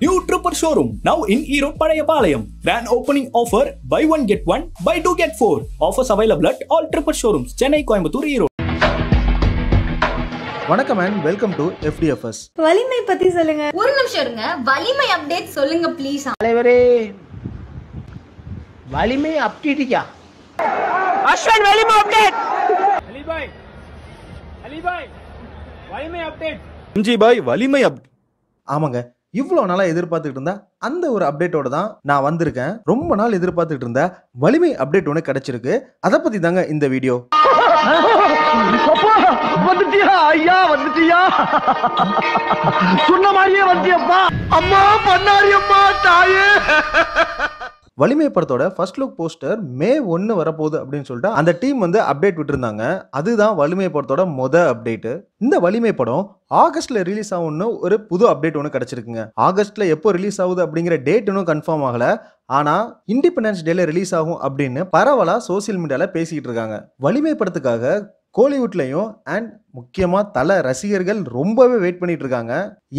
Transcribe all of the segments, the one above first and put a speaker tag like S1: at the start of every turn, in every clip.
S1: new Tripper showroom now in Erode Palayapalayam grand opening offer buy one get one buy two get four offers available at all Tripper showroom Chennai Coimbatore Erode வணக்கம் and welcome to FDFS வலிமை பத்தி சொல்லுங்க ஒரு நிமிஷம் இருங்க வலிமை update சொல்லுங்க please தலைவரே வலிமை அப்டேட்டியா அஸ்வன் வலிமை அப்டேட் அலி பாய் அலி பாய் வலிமை அப்டேட் ஜி பாய் வலிமை அப்டேட் ஆமாங்க இவ்வளோ நாளாக எதிர்பார்த்துக்கிட்டு இருந்தேன் அந்த ஒரு அப்டேட்டோட தான் நான் வந்திருக்கேன் ரொம்ப நாள் எதிர்பார்த்துட்டு இருந்த வலிமை அப்டேட் ஒன்று கிடைச்சிருக்கு அதை பற்றி தாங்க இந்த வீடியோ வந்துட்டியா ஐயா வந்துட்டியா சொன்ன மாதிரியே வந்துட்டியப்பா அம்மா பண்ணாரியம்மா தாயே வலிமை படத்தோட ஃபர்ஸ்ட் லுக் போஸ்டர் மே ஒன்று வரப்போகுது அப்படின்னு சொல்லிட்டு அந்த டீம் வந்து அப்டேட் விட்டுருந்தாங்க அதுதான் வலிமை படத்தோட மொத அப்டேட்டு இந்த வலிமை படம் ஆகஸ்ட்ல ரிலீஸ் ஆகும்னு ஒரு புது அப்டேட் ஒன்று கிடச்சிருக்குங்க ஆகஸ்ட்ல எப்போ ரிலீஸ் ஆகுது அப்படிங்கிற டேட் இன்னும் கன்ஃபார்ம் ஆகலை ஆனால் இண்டிபெண்டன்ஸ் டேல ரிலீஸ் ஆகும் அப்படின்னு பரவலாக சோசியல் மீடியாவில் பேசிக்கிட்டு இருக்காங்க வலிமை படத்துக்காக கோலிவுட்லேயும் அண்ட் முக்கியமாக தலை ரசிகர்கள் ரொம்பவே வெயிட் பண்ணிட்டு இருக்காங்க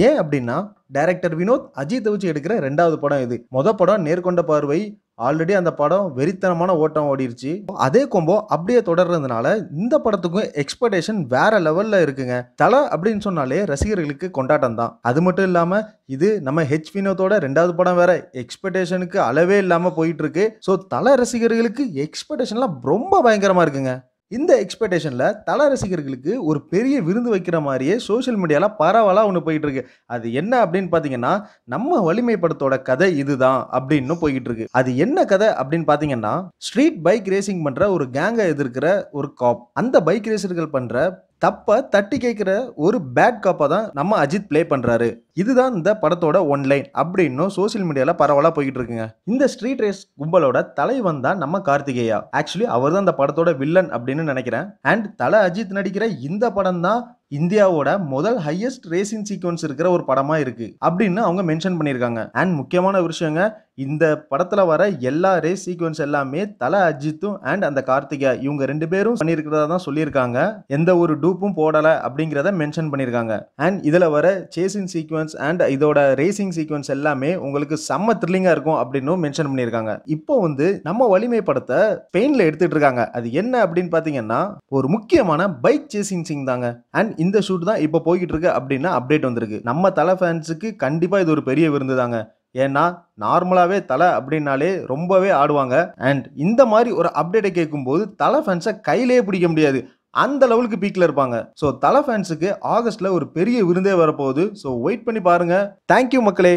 S1: ஏன் அப்படின்னா டைரக்டர் வினோத் அஜித் வச்சு எடுக்கிற ரெண்டாவது படம் இது மொதல் படம் நேர்கொண்ட பார்வை ஆல்ரெடி அந்த படம் வெறித்தனமான ஓட்டம் ஓடிடுச்சு அதே கொம்போ அப்படியே தொடர்றதுனால இந்த படத்துக்கும் எக்ஸ்பெக்டேஷன் வேற லெவலில் இருக்குங்க தலை அப்படின்னு சொன்னாலே ரசிகர்களுக்கு கொண்டாட்டம் தான் அது மட்டும் இல்லாமல் இது நம்ம ஹெச் வினோத்தோட ரெண்டாவது படம் வேற எக்ஸ்பெக்டேஷனுக்கு அளவே இல்லாமல் போயிட்டு இருக்கு ஸோ தலை ரசிகர்களுக்கு எக்ஸ்பெக்டேஷன்லாம் ரொம்ப பயங்கரமாக இருக்குங்க இந்த எக்ஸ்பெக்டேஷனில் தல ரசிகர்களுக்கு ஒரு பெரிய விருந்து வைக்கிற மாதிரியே சோஷியல் மீடியாவில் பரவலாக ஒன்று போயிட்டு இருக்கு அது என்ன அப்படின்னு பார்த்தீங்கன்னா நம்ம வலிமை படத்தோட கதை இதுதான் அப்படின்னு போய்கிட்டு இருக்கு அது என்ன கதை அப்படின்னு பார்த்தீங்கன்னா ஸ்ட்ரீட் பைக் ரேசிங் பண்ணுற ஒரு கேங்கை எதிர்க்கிற ஒரு காப் அந்த பைக் ரேசர்கள் பண்ணுற தப்பை தட்டி கேட்குற ஒரு பேட் காப்பாக தான் நம்ம அஜித் ப்ளே பண்ணுறாரு இதுதான் இந்த படத்தோட ஒன்லைன் அப்படின்னு சோசியல் மீடியாவில் பரவலாக போய்கிட்டு இருக்குங்க இந்த ஸ்ட்ரீட் ரேஸ் கும்பலோட தலைவன் தான் நம்ம கார்த்திகேயா ஆக்சுவலி அவர் தான் இந்த படத்தோட வில்லன் அப்படின்னு நினைக்கிறேன் அண்ட் தலை அஜித் நடிக்கிற இந்த படம் தான் இந்தியாவோட முதல் ஹையஸ்ட் ரேசிங் சீக்வன்ஸ் இருக்கிற ஒரு படமா இருக்கு அப்படின்னு அவங்க மென்ஷன் பண்ணியிருக்காங்க அண்ட் முக்கியமான விஷயங்க இந்த படத்துல வர எல்லா ரேஸ் சீக்வன்ஸ் எல்லாமே தல அஜித்தும் அண்ட் அந்த கார்த்திகா இவங்க ரெண்டு பேரும் பண்ணியிருக்கிறதா தான் சொல்லியிருக்காங்க எந்த ஒரு டூப்பும் போடலை அப்படிங்கிறத மென்ஷன் பண்ணியிருக்காங்க அண்ட் இதில் வர சேசிங் சீக்வன்ஸ் அண்ட் இதோட ரேசிங் சீக்வன்ஸ் எல்லாமே உங்களுக்கு செம்ம த்ரில்லிங்காக இருக்கும் அப்படின்னு மென்ஷன் பண்ணியிருக்காங்க இப்போ வந்து நம்ம வலிமை படத்தை பெயின்ல எடுத்துட்டு இருக்காங்க அது என்ன அப்படின்னு பார்த்தீங்கன்னா ஒரு முக்கியமான பைக் சேசிங் சீன் தாங்க அண்ட் இந்த ஷூட் தான் இப்போ போய்கிட்டு இருக்கு அப்படின்னு அப்டேட் வந்திருக்கு நம்ம தலை ஃபேன்ஸுக்கு கண்டிப்பாக இது ஒரு பெரிய விருந்து தாங்க ஏன்னா நார்மலாகவே தலை அப்படின்னாலே ரொம்பவே ஆடுவாங்க அண்ட் இந்த மாதிரி ஒரு அப்டேட்டை கேட்கும்போது தலை ஃபேன்ஸை கையிலே பிடிக்க முடியாது அந்த லெவலுக்கு பீக்கில் இருப்பாங்க ஸோ தலை ஃபேன்ஸுக்கு ஆகஸ்ட்டில் ஒரு பெரிய விருந்தே வரப்போகுது ஸோ வெயிட் பண்ணி பாருங்கள் தேங்க்யூ மக்களே